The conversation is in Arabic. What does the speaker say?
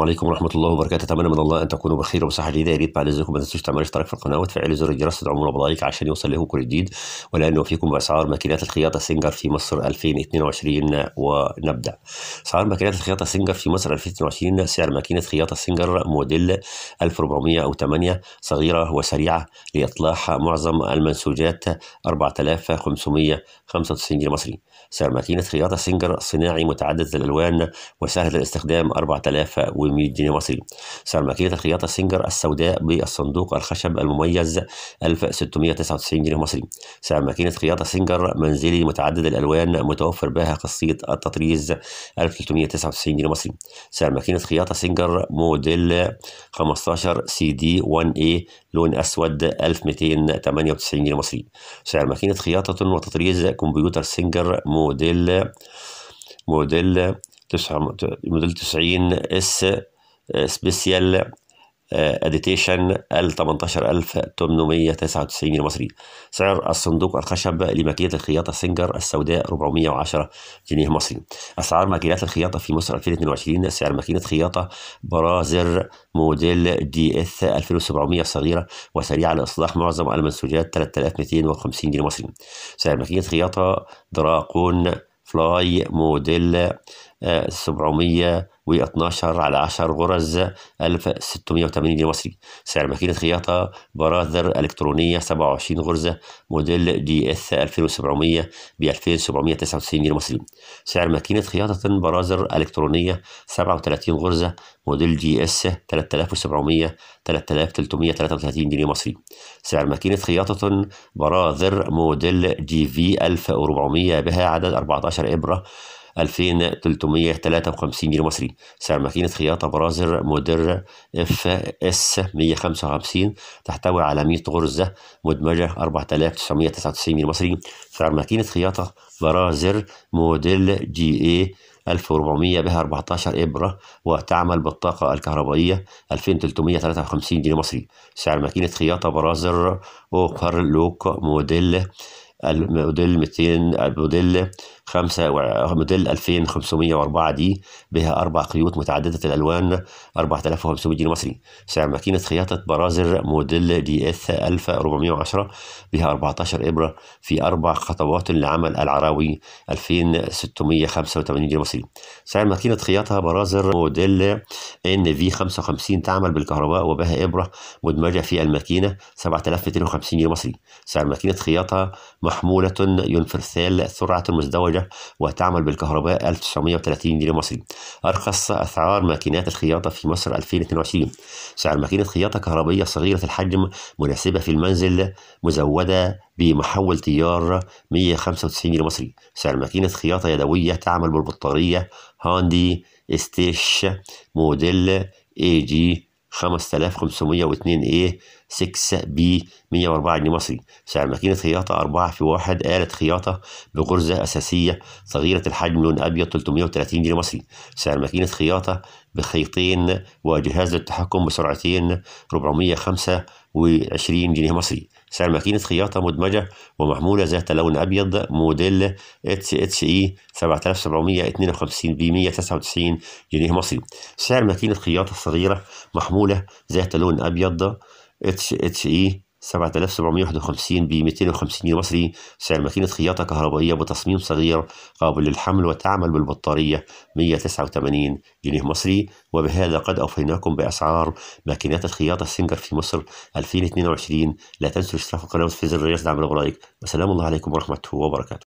وعليكم ورحمة الله وبركاته أتمنى من الله أن تكونوا بخير وبصحة جيدة يا ريت بعد إذنكم ما تنسوش تعملوا اشتراك في القناة وتفعلوا زر الجرس تدعمونا بلايك عشان يوصل لكم كل جديد والآن نوفيكم بأسعار ماكينات الخياطة سنجر في مصر 2022 ونبدأ أسعار ماكينات الخياطة سنجر في مصر 2022 سعر ماكينة خياطة سنجر موديل 1400 أو 8 صغيرة وسريعة لإطلاح معظم المنسوجات 4595 جنيه مصري سعر ماكينة خياطة سنجر صناعي متعدد الألوان وسهل الاستخدام 4000 و 100 جنيه مصري سعر ماكينة الخياطة سينجر السوداء بالصندوق الخشب المميز 1699 جنيه مصري سعر ماكينة خياطة سينجر منزلي متعدد الألوان متوفر بها خاصية التطريز 1399 جنيه مصري سعر ماكينة خياطة سينجر موديل 15 سي دي 1 اي لون أسود 1298 جنيه مصري سعر ماكينة خياطة وتطريز كمبيوتر سينجر موديل موديل تسعة موديل 90 اس سبيسيال اديتيشن ال 18899 جنيه مصري سعر الصندوق الخشب لماكينه الخياطه سنجر السوداء 410 جنيه مصري اسعار ماكينات الخياطه في مصر 2022 سعر ماكينه خياطه برازر موديل دي اث 2700 صغيره وسريعه لاصلاح معظم المنسوجات 3250 جنيه مصري سعر ماكينه خياطه دراقون فلاي موديل 712 على 10 غرز 1680 جنيه مصري سعر ماكينة خياطة براذر إلكترونية 27 غرزة موديل دي اس 2700 ب 2799 جنيه مصري سعر ماكينة خياطة براذر إلكترونية 37 غرزة موديل جي اس 3700 3333 جنيه مصري سعر ماكينة خياطة براذر موديل جي في 1400 بها عدد 14 إبرة 2353 جنيه مصري سعر ماكينة خياطة برازر مودر اف اس 155 تحتوي على 100 غرزة مدمجة 4999 جنيه مصري سعر ماكينة خياطة برازر موديل جي اي 1400 بها 14 إبرة وتعمل بالطاقة الكهربائية 2353 جنيه مصري سعر ماكينة خياطة برازر أوكر لوك موديل الموديل 200 الموديل خمسة موديل 2504 دي بها أربع خيوط متعددة الألوان 4500 جنيه مصري سعر ماكينة خياطة برازر موديل دي إث 1410 بها 14 إبرة في أربع خطوات لعمل العراوي 2685 جنيه مصري سعر ماكينة خياطة برازر موديل إن في 55 تعمل بالكهرباء وبها إبرة مدمجة في الماكينة 7250 جنيه مصري سعر ماكينة خياطة محمولة ينفرثال سرعة مزدوجة وتعمل بالكهرباء 1930 جنيه مصري أرخص أسعار ماكينات الخياطة في مصر 2022 سعر ماكينة خياطة كهربية صغيرة الحجم مناسبة في المنزل مزودة بمحول تيار 195 جنيه مصري سعر ماكينة خياطة يدوية تعمل بالبطارية هاندي ستيش موديل اي جي 5502 ايه 6 ب 104 جنيه مصري سعر ماكينة خياطة 4 في 1 آلة خياطة بغرزة أساسية صغيرة الحجم لون أبيض 330 جنيه مصري سعر ماكينة خياطة بخيطين وجهاز للتحكم بسرعتين 425 جنيه مصري سعر ماكينة خياطة مدمجة ومحمولة ذات لون أبيض موديل اتش اتش اي 7752 ب 199 جنيه مصري سعر ماكينة خياطة صغيرة محمولة ذات لون أبيض اتش اتش اي 7751 ب 250 جنيه مصري سعر ماكينة خياطة كهربائية بتصميم صغير قابل للحمل وتعمل بالبطارية 189 جنيه مصري وبهذا قد أوفيناكم بأسعار ماكينات الخياطة السنجر في مصر 2022 لا تنسوا الاشتراك في القناة وتفعيل زر الجرس دعم اللايك والسلام الله عليكم ورحمة الله وبركاته